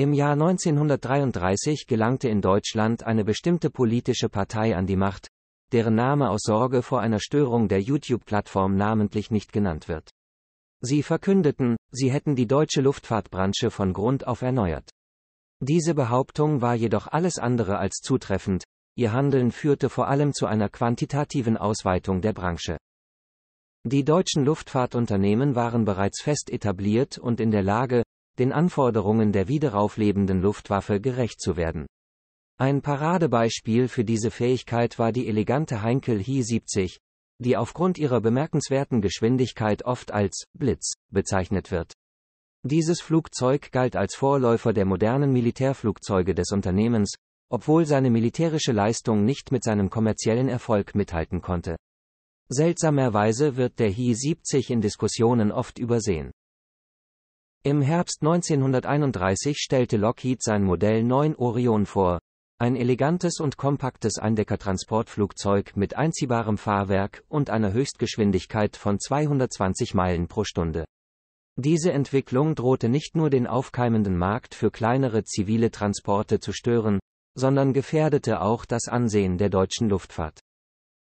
Im Jahr 1933 gelangte in Deutschland eine bestimmte politische Partei an die Macht, deren Name aus Sorge vor einer Störung der YouTube-Plattform namentlich nicht genannt wird. Sie verkündeten, sie hätten die deutsche Luftfahrtbranche von Grund auf erneuert. Diese Behauptung war jedoch alles andere als zutreffend, ihr Handeln führte vor allem zu einer quantitativen Ausweitung der Branche. Die deutschen Luftfahrtunternehmen waren bereits fest etabliert und in der Lage, den Anforderungen der wiederauflebenden Luftwaffe gerecht zu werden. Ein Paradebeispiel für diese Fähigkeit war die elegante Heinkel Hi-70, die aufgrund ihrer bemerkenswerten Geschwindigkeit oft als Blitz bezeichnet wird. Dieses Flugzeug galt als Vorläufer der modernen Militärflugzeuge des Unternehmens, obwohl seine militärische Leistung nicht mit seinem kommerziellen Erfolg mithalten konnte. Seltsamerweise wird der Hi-70 in Diskussionen oft übersehen. Im Herbst 1931 stellte Lockheed sein Modell 9 Orion vor, ein elegantes und kompaktes Eindeckertransportflugzeug mit einziehbarem Fahrwerk und einer Höchstgeschwindigkeit von 220 Meilen pro Stunde. Diese Entwicklung drohte nicht nur den aufkeimenden Markt für kleinere zivile Transporte zu stören, sondern gefährdete auch das Ansehen der deutschen Luftfahrt.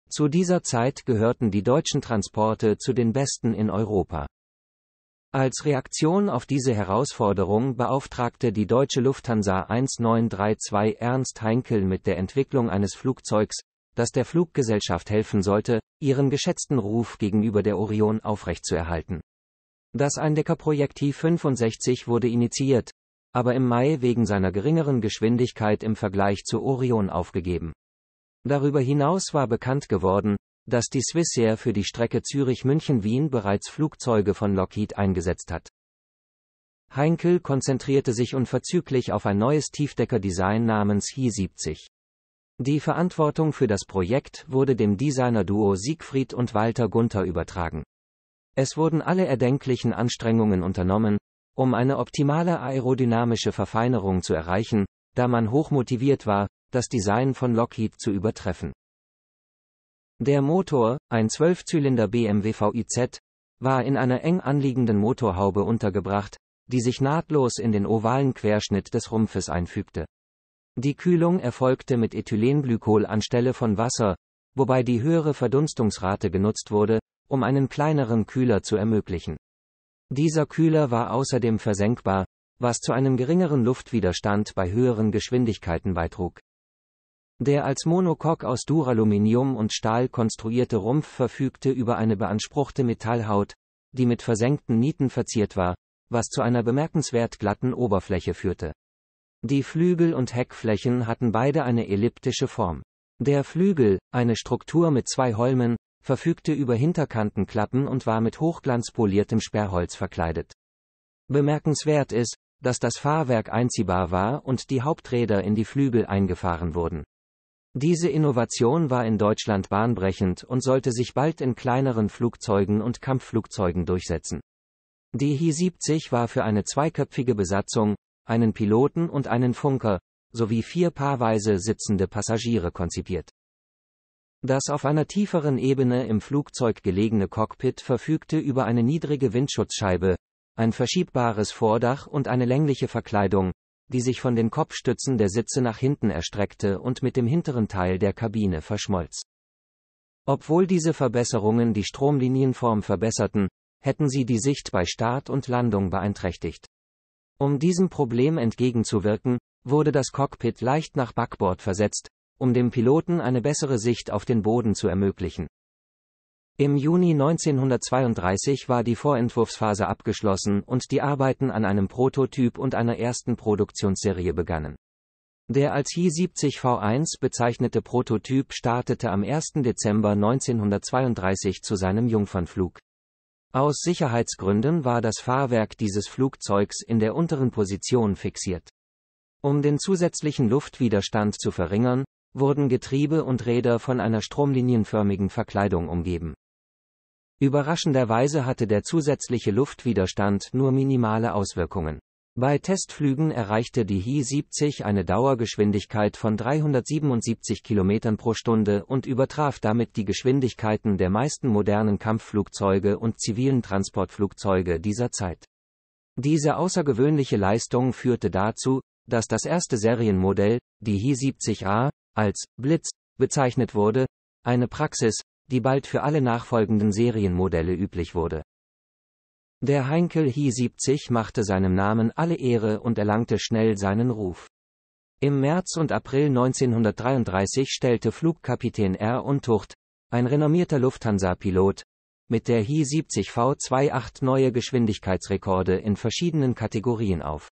Zu dieser Zeit gehörten die deutschen Transporte zu den besten in Europa. Als Reaktion auf diese Herausforderung beauftragte die deutsche Lufthansa 1932 Ernst Heinkel mit der Entwicklung eines Flugzeugs, das der Fluggesellschaft helfen sollte, ihren geschätzten Ruf gegenüber der Orion aufrechtzuerhalten. Das Eindeckerprojektiv 65 wurde initiiert, aber im Mai wegen seiner geringeren Geschwindigkeit im Vergleich zur Orion aufgegeben. Darüber hinaus war bekannt geworden, dass die Swissair für die Strecke Zürich-München-Wien bereits Flugzeuge von Lockheed eingesetzt hat. Heinkel konzentrierte sich unverzüglich auf ein neues Tiefdecker-Design namens Hi-70. Die Verantwortung für das Projekt wurde dem Designer-Duo Siegfried und Walter Gunther übertragen. Es wurden alle erdenklichen Anstrengungen unternommen, um eine optimale aerodynamische Verfeinerung zu erreichen, da man hochmotiviert war, das Design von Lockheed zu übertreffen. Der Motor, ein Zwölfzylinder BMW VIZ, war in einer eng anliegenden Motorhaube untergebracht, die sich nahtlos in den ovalen Querschnitt des Rumpfes einfügte. Die Kühlung erfolgte mit Ethylenglykol anstelle von Wasser, wobei die höhere Verdunstungsrate genutzt wurde, um einen kleineren Kühler zu ermöglichen. Dieser Kühler war außerdem versenkbar, was zu einem geringeren Luftwiderstand bei höheren Geschwindigkeiten beitrug. Der als Monocoque aus Duraluminium und Stahl konstruierte Rumpf verfügte über eine beanspruchte Metallhaut, die mit versenkten Nieten verziert war, was zu einer bemerkenswert glatten Oberfläche führte. Die Flügel und Heckflächen hatten beide eine elliptische Form. Der Flügel, eine Struktur mit zwei Holmen, verfügte über Hinterkantenklappen und war mit hochglanzpoliertem Sperrholz verkleidet. Bemerkenswert ist, dass das Fahrwerk einziehbar war und die Haupträder in die Flügel eingefahren wurden. Diese Innovation war in Deutschland bahnbrechend und sollte sich bald in kleineren Flugzeugen und Kampfflugzeugen durchsetzen. Die Hi-70 war für eine zweiköpfige Besatzung, einen Piloten und einen Funker, sowie vier paarweise sitzende Passagiere konzipiert. Das auf einer tieferen Ebene im Flugzeug gelegene Cockpit verfügte über eine niedrige Windschutzscheibe, ein verschiebbares Vordach und eine längliche Verkleidung, die sich von den Kopfstützen der Sitze nach hinten erstreckte und mit dem hinteren Teil der Kabine verschmolz. Obwohl diese Verbesserungen die Stromlinienform verbesserten, hätten sie die Sicht bei Start und Landung beeinträchtigt. Um diesem Problem entgegenzuwirken, wurde das Cockpit leicht nach Backbord versetzt, um dem Piloten eine bessere Sicht auf den Boden zu ermöglichen. Im Juni 1932 war die Vorentwurfsphase abgeschlossen und die Arbeiten an einem Prototyp und einer ersten Produktionsserie begannen. Der als Hi-70V1 bezeichnete Prototyp startete am 1. Dezember 1932 zu seinem Jungfernflug. Aus Sicherheitsgründen war das Fahrwerk dieses Flugzeugs in der unteren Position fixiert. Um den zusätzlichen Luftwiderstand zu verringern, wurden Getriebe und Räder von einer stromlinienförmigen Verkleidung umgeben. Überraschenderweise hatte der zusätzliche Luftwiderstand nur minimale Auswirkungen. Bei Testflügen erreichte die Hi-70 eine Dauergeschwindigkeit von 377 km pro Stunde und übertraf damit die Geschwindigkeiten der meisten modernen Kampfflugzeuge und zivilen Transportflugzeuge dieser Zeit. Diese außergewöhnliche Leistung führte dazu, dass das erste Serienmodell, die Hi-70A, als Blitz bezeichnet wurde, eine Praxis, die bald für alle nachfolgenden Serienmodelle üblich wurde. Der Heinkel Hi 70 machte seinem Namen alle Ehre und erlangte schnell seinen Ruf. Im März und April 1933 stellte Flugkapitän R. Untucht, ein renommierter Lufthansa-Pilot, mit der Hi 70 V28 neue Geschwindigkeitsrekorde in verschiedenen Kategorien auf.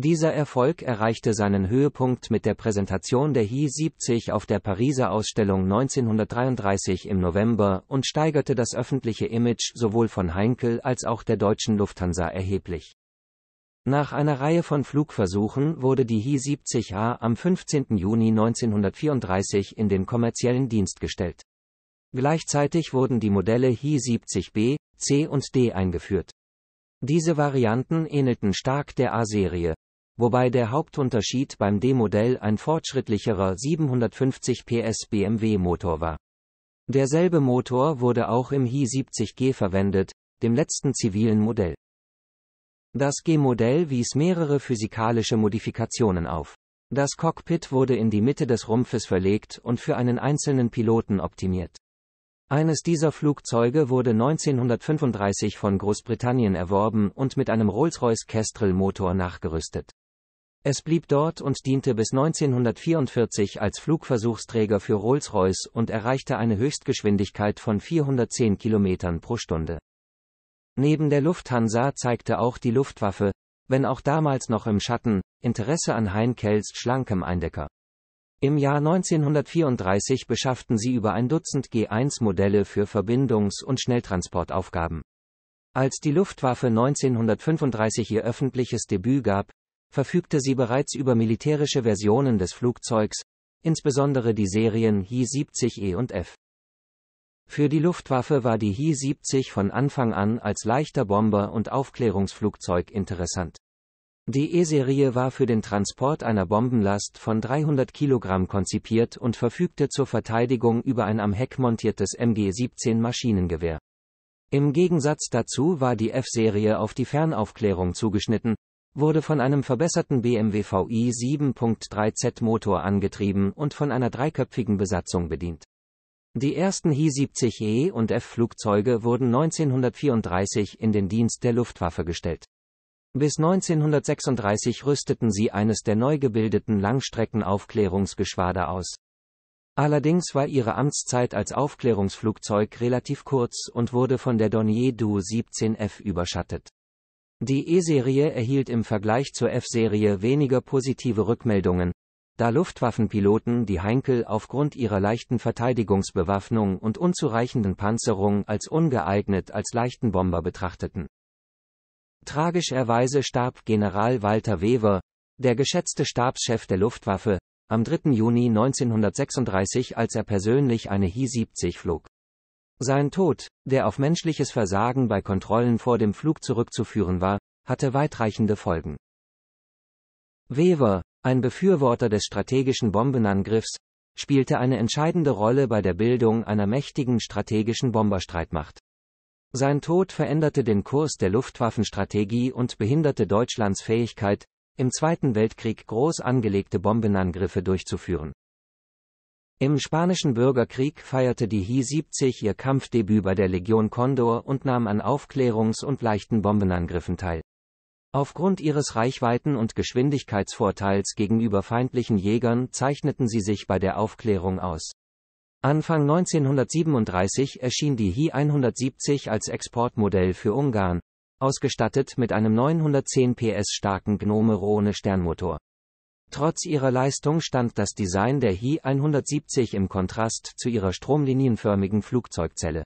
Dieser Erfolg erreichte seinen Höhepunkt mit der Präsentation der Hi 70 auf der Pariser Ausstellung 1933 im November und steigerte das öffentliche Image sowohl von Heinkel als auch der deutschen Lufthansa erheblich. Nach einer Reihe von Flugversuchen wurde die Hi 70 a am 15. Juni 1934 in den kommerziellen Dienst gestellt. Gleichzeitig wurden die Modelle Hi 70B, C und D eingeführt. Diese Varianten ähnelten stark der A-Serie, wobei der Hauptunterschied beim D-Modell ein fortschrittlicherer 750 PS BMW-Motor war. Derselbe Motor wurde auch im Hi 70G verwendet, dem letzten zivilen Modell. Das G-Modell wies mehrere physikalische Modifikationen auf. Das Cockpit wurde in die Mitte des Rumpfes verlegt und für einen einzelnen Piloten optimiert. Eines dieser Flugzeuge wurde 1935 von Großbritannien erworben und mit einem Rolls-Royce Kestrel Motor nachgerüstet. Es blieb dort und diente bis 1944 als Flugversuchsträger für Rolls-Royce und erreichte eine Höchstgeschwindigkeit von 410 km pro Stunde. Neben der Lufthansa zeigte auch die Luftwaffe, wenn auch damals noch im Schatten, Interesse an Heinkels schlankem Eindecker. Im Jahr 1934 beschafften sie über ein Dutzend G1-Modelle für Verbindungs- und Schnelltransportaufgaben. Als die Luftwaffe 1935 ihr öffentliches Debüt gab, verfügte sie bereits über militärische Versionen des Flugzeugs, insbesondere die Serien Hi-70E und F. Für die Luftwaffe war die Hi-70 von Anfang an als leichter Bomber und Aufklärungsflugzeug interessant. Die E-Serie war für den Transport einer Bombenlast von 300 kg konzipiert und verfügte zur Verteidigung über ein am Heck montiertes MG-17 Maschinengewehr. Im Gegensatz dazu war die F-Serie auf die Fernaufklärung zugeschnitten, wurde von einem verbesserten BMW VI 7.3Z Motor angetrieben und von einer dreiköpfigen Besatzung bedient. Die ersten Hi-70E und F-Flugzeuge wurden 1934 in den Dienst der Luftwaffe gestellt. Bis 1936 rüsteten sie eines der neu gebildeten Langstreckenaufklärungsgeschwader aus. Allerdings war ihre Amtszeit als Aufklärungsflugzeug relativ kurz und wurde von der Dornier Du 17F überschattet. Die E-Serie erhielt im Vergleich zur F-Serie weniger positive Rückmeldungen, da Luftwaffenpiloten die Heinkel aufgrund ihrer leichten Verteidigungsbewaffnung und unzureichenden Panzerung als ungeeignet als leichten Bomber betrachteten. Tragischerweise starb General Walter Wever, der geschätzte Stabschef der Luftwaffe, am 3. Juni 1936, als er persönlich eine Hi-70 flog. Sein Tod, der auf menschliches Versagen bei Kontrollen vor dem Flug zurückzuführen war, hatte weitreichende Folgen. Weaver, ein Befürworter des strategischen Bombenangriffs, spielte eine entscheidende Rolle bei der Bildung einer mächtigen strategischen Bomberstreitmacht. Sein Tod veränderte den Kurs der Luftwaffenstrategie und behinderte Deutschlands Fähigkeit, im Zweiten Weltkrieg groß angelegte Bombenangriffe durchzuführen. Im Spanischen Bürgerkrieg feierte die Hi-70 ihr Kampfdebüt bei der Legion Condor und nahm an Aufklärungs- und leichten Bombenangriffen teil. Aufgrund ihres Reichweiten- und Geschwindigkeitsvorteils gegenüber feindlichen Jägern zeichneten sie sich bei der Aufklärung aus. Anfang 1937 erschien die Hi-170 als Exportmodell für Ungarn, ausgestattet mit einem 910 PS starken Gnome-Rhone-Sternmotor. Trotz ihrer Leistung stand das Design der Hi 170 im Kontrast zu ihrer stromlinienförmigen Flugzeugzelle.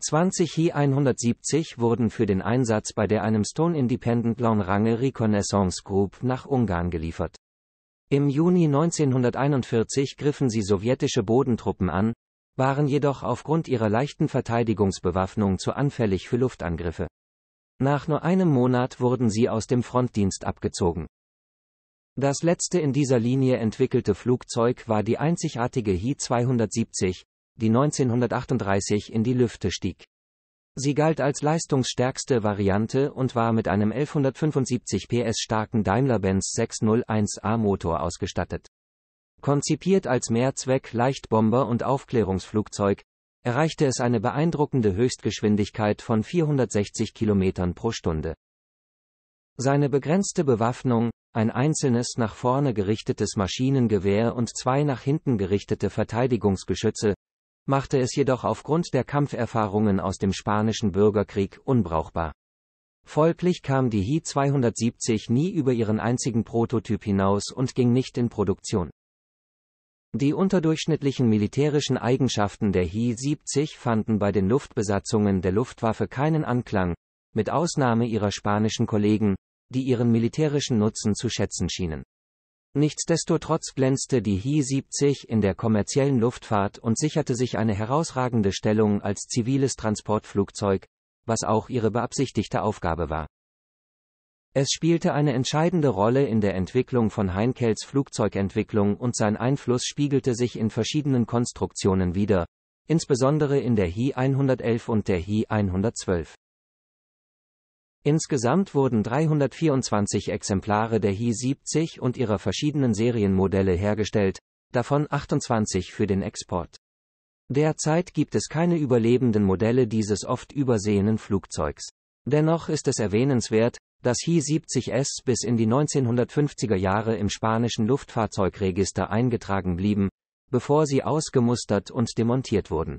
20 Hi 170 wurden für den Einsatz bei der einem Stone Independent Range Reconnaissance Group nach Ungarn geliefert. Im Juni 1941 griffen sie sowjetische Bodentruppen an, waren jedoch aufgrund ihrer leichten Verteidigungsbewaffnung zu anfällig für Luftangriffe. Nach nur einem Monat wurden sie aus dem Frontdienst abgezogen. Das letzte in dieser Linie entwickelte Flugzeug war die einzigartige Hi-270, die 1938 in die Lüfte stieg. Sie galt als leistungsstärkste Variante und war mit einem 1175 PS starken Daimler-Benz 601A Motor ausgestattet. Konzipiert als Mehrzweck-Leichtbomber und Aufklärungsflugzeug, erreichte es eine beeindruckende Höchstgeschwindigkeit von 460 km pro Stunde. Seine begrenzte Bewaffnung, ein einzelnes nach vorne gerichtetes Maschinengewehr und zwei nach hinten gerichtete Verteidigungsgeschütze, machte es jedoch aufgrund der Kampferfahrungen aus dem spanischen Bürgerkrieg unbrauchbar. Folglich kam die Hi-270 nie über ihren einzigen Prototyp hinaus und ging nicht in Produktion. Die unterdurchschnittlichen militärischen Eigenschaften der Hi-70 fanden bei den Luftbesatzungen der Luftwaffe keinen Anklang, mit Ausnahme ihrer spanischen Kollegen, die ihren militärischen Nutzen zu schätzen schienen. Nichtsdestotrotz glänzte die Hi-70 in der kommerziellen Luftfahrt und sicherte sich eine herausragende Stellung als ziviles Transportflugzeug, was auch ihre beabsichtigte Aufgabe war. Es spielte eine entscheidende Rolle in der Entwicklung von Heinkels Flugzeugentwicklung und sein Einfluss spiegelte sich in verschiedenen Konstruktionen wider, insbesondere in der Hi-111 und der Hi-112. Insgesamt wurden 324 Exemplare der Hi 70 und ihrer verschiedenen Serienmodelle hergestellt, davon 28 für den Export. Derzeit gibt es keine überlebenden Modelle dieses oft übersehenen Flugzeugs. Dennoch ist es erwähnenswert, dass Hi-70S bis in die 1950er Jahre im spanischen Luftfahrzeugregister eingetragen blieben, bevor sie ausgemustert und demontiert wurden.